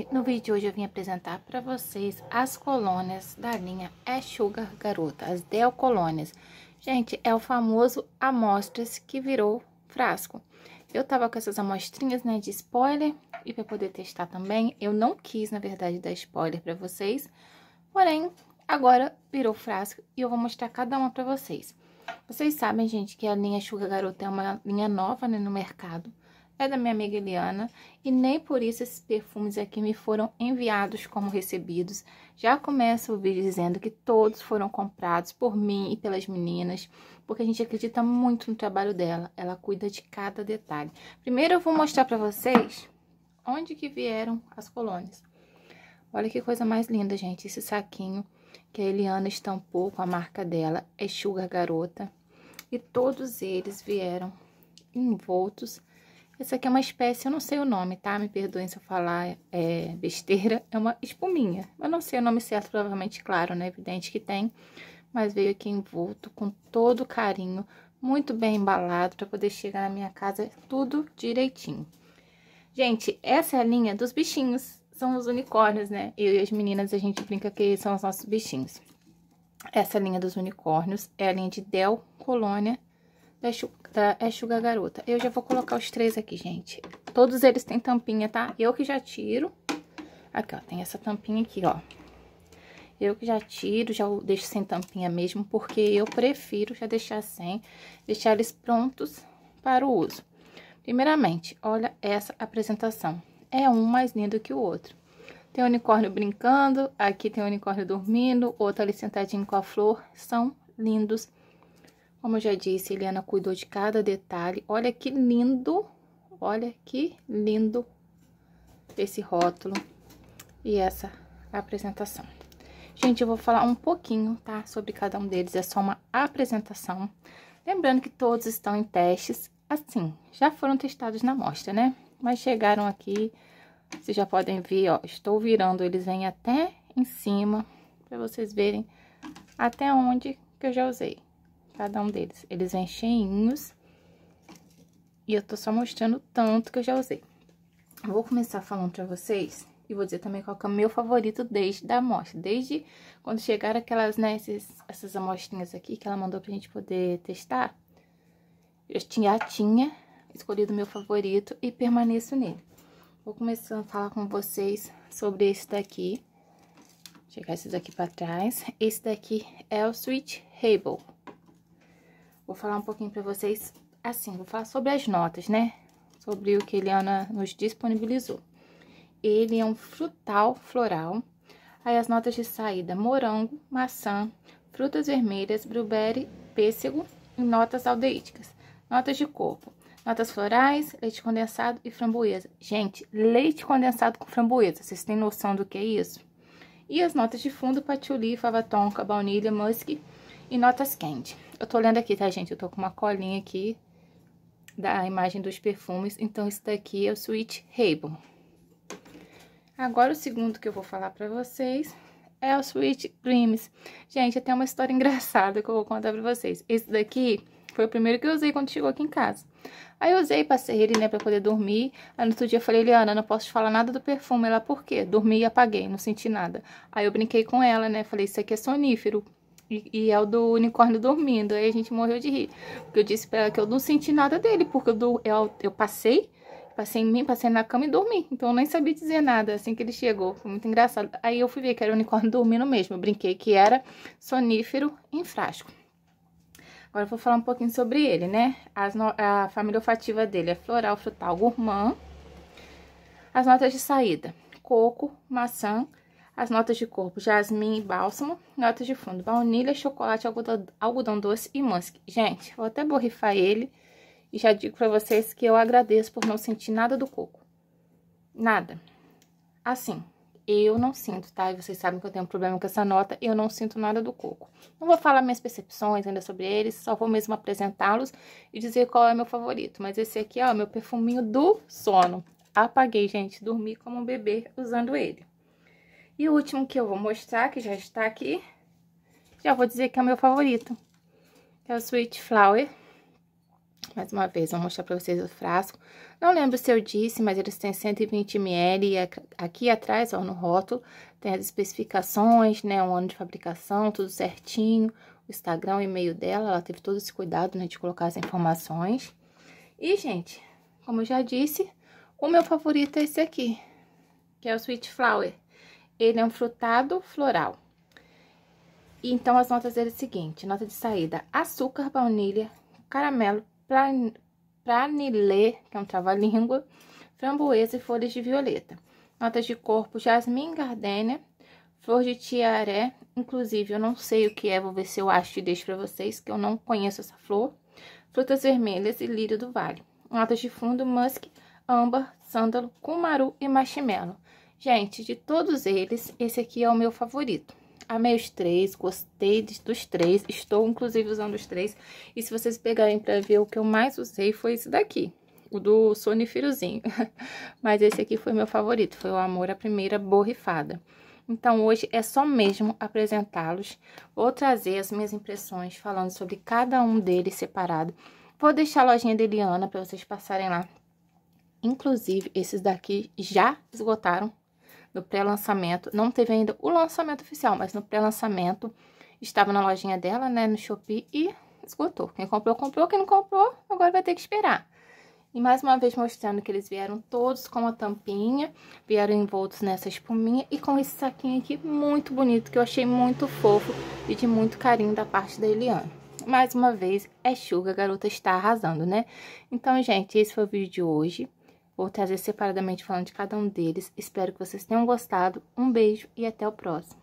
gente, no vídeo de hoje eu vim apresentar para vocês as colônias da linha É Sugar Garota, as Del Colônias. Gente, é o famoso amostras que virou frasco. Eu tava com essas amostrinhas, né, de spoiler, e para poder testar também, eu não quis, na verdade, dar spoiler para vocês, porém, agora virou frasco e eu vou mostrar cada uma para vocês. Vocês sabem, gente, que a linha Sugar Garota é uma linha nova, né, no mercado, é da minha amiga Eliana e nem por isso esses perfumes aqui me foram enviados como recebidos. Já começa o vídeo dizendo que todos foram comprados por mim e pelas meninas, porque a gente acredita muito no trabalho dela, ela cuida de cada detalhe. Primeiro eu vou mostrar para vocês onde que vieram as colônias. Olha que coisa mais linda, gente, esse saquinho que a Eliana estampou com a marca dela, é Sugar Garota. E todos eles vieram envoltos essa aqui é uma espécie, eu não sei o nome, tá? Me perdoem se eu falar é, besteira. É uma espuminha. Eu não sei o nome certo, provavelmente, claro, né? Evidente que tem. Mas veio aqui envolto com todo carinho, muito bem embalado, para poder chegar na minha casa tudo direitinho. Gente, essa é a linha dos bichinhos. São os unicórnios, né? Eu e as meninas, a gente brinca que são os nossos bichinhos. Essa linha dos unicórnios é a linha de Del Colônia é da Enxuga é Garota. Eu já vou colocar os três aqui, gente. Todos eles têm tampinha, tá? Eu que já tiro. Aqui, ó, tem essa tampinha aqui, ó. Eu que já tiro, já deixo sem tampinha mesmo, porque eu prefiro já deixar sem, deixar eles prontos para o uso. Primeiramente, olha essa apresentação. É um mais lindo que o outro. Tem um unicórnio brincando, aqui tem um unicórnio dormindo, outro ali sentadinho com a flor. São lindos como eu já disse, Eliana cuidou de cada detalhe. Olha que lindo, olha que lindo esse rótulo e essa apresentação. Gente, eu vou falar um pouquinho, tá? Sobre cada um deles, é só uma apresentação. Lembrando que todos estão em testes, assim, já foram testados na amostra, né? Mas chegaram aqui, vocês já podem ver, ó, estou virando eles em até em cima, para vocês verem até onde que eu já usei cada um deles. Eles vêm cheinhos. E eu tô só mostrando o tanto que eu já usei. Vou começar falando pra vocês e vou dizer também qual é o meu favorito desde da amostra. Desde quando chegaram aquelas, né, esses, essas amostrinhas aqui que ela mandou pra gente poder testar. Eu já tinha escolhido o meu favorito e permaneço nele. Vou começar a falar com vocês sobre esse daqui. Vou chegar esse daqui pra trás. Esse daqui é o Sweet Hable. Vou falar um pouquinho para vocês, assim, vou falar sobre as notas, né? Sobre o que Eliana nos disponibilizou. Ele é um frutal floral. Aí as notas de saída, morango, maçã, frutas vermelhas, blueberry, pêssego e notas aldeíticas. Notas de corpo, notas florais, leite condensado e framboesa. Gente, leite condensado com framboesa, vocês têm noção do que é isso? E as notas de fundo, patchouli, fava tonka, baunilha, musk e notas quentes. Eu tô lendo aqui, tá, gente? Eu tô com uma colinha aqui da imagem dos perfumes, então esse daqui é o Sweet Rainbow. Agora o segundo que eu vou falar pra vocês é o Sweet Dreams. Gente, até uma história engraçada que eu vou contar pra vocês. Esse daqui foi o primeiro que eu usei quando chegou aqui em casa. Aí eu usei, passei ele, né, pra poder dormir. Aí no outro dia eu falei, Eliana, não posso te falar nada do perfume. Ela, por quê? Dormi e apaguei, não senti nada. Aí eu brinquei com ela, né, falei, isso aqui é sonífero. E, é o do unicórnio dormindo. Aí a gente morreu de rir. Porque eu disse pra ela que eu não senti nada dele, porque eu, do, eu, eu passei, passei em mim, passei na cama e dormi. Então eu nem sabia dizer nada assim que ele chegou. Foi muito engraçado. Aí eu fui ver que era o unicórnio dormindo mesmo. Eu brinquei que era sonífero em frasco. Agora eu vou falar um pouquinho sobre ele, né? As no... A família olfativa dele é floral, frutal, gourmand. As notas de saída: coco, maçã, as notas de corpo, jasmim e bálsamo. Notas de fundo, baunilha, chocolate, algodão, algodão doce e musk. Gente, vou até borrifar ele e já digo pra vocês que eu agradeço por não sentir nada do coco. Nada. Assim, eu não sinto, tá? E vocês sabem que eu tenho um problema com essa nota, eu não sinto nada do coco. Não vou falar minhas percepções ainda sobre eles, só vou mesmo apresentá-los e dizer qual é meu favorito. Mas esse aqui, ó, meu perfuminho do sono. Apaguei, gente, dormi como um bebê usando ele. E o último que eu vou mostrar, que já está aqui, já vou dizer que é o meu favorito. É o Sweet Flower. Mais uma vez, vou mostrar para vocês o frasco. Não lembro se eu disse, mas eles têm 120 ml. aqui atrás, ó, no rótulo, tem as especificações, né? Um ano de fabricação, tudo certinho. O Instagram, o e-mail dela, ela teve todo esse cuidado, né? De colocar as informações. E, gente, como eu já disse, o meu favorito é esse aqui. Que é o Sweet Flower ele é um frutado floral. Então, as notas dele é o seguinte, nota de saída, açúcar, baunilha, caramelo, plan, planilê, que é um trava-língua, framboesa e folhas de violeta. Notas de corpo, jasmim, gardênia, flor de tiaré, inclusive eu não sei o que é, vou ver se eu acho e deixo para vocês, que eu não conheço essa flor. Frutas vermelhas e lírio do vale. Notas de fundo, musk, âmbar, sândalo, cumaru e marshmallow. Gente, de todos eles, esse aqui é o meu favorito. Amei os três, gostei dos três, estou inclusive usando os três. E se vocês pegarem pra ver, o que eu mais usei foi esse daqui, o do sonifirozinho. Mas esse aqui foi meu favorito, foi o Amor à Primeira Borrifada. Então, hoje é só mesmo apresentá-los. Vou trazer as minhas impressões falando sobre cada um deles separado. Vou deixar a lojinha dele, Eliana para vocês passarem lá. Inclusive, esses daqui já esgotaram no pré-lançamento. Não teve ainda o lançamento oficial, mas no pré-lançamento estava na lojinha dela, né, no Shopee e esgotou. Quem comprou, comprou. Quem não comprou, agora vai ter que esperar. E mais uma vez mostrando que eles vieram todos com a tampinha, vieram envoltos nessa espuminha e com esse saquinho aqui muito bonito, que eu achei muito fofo e de muito carinho da parte da Eliane. Mais uma vez, é Suga, a garota está arrasando, né? Então, gente, esse foi o vídeo de hoje. Vou trazer separadamente falando de cada um deles. Espero que vocês tenham gostado. Um beijo e até o próximo.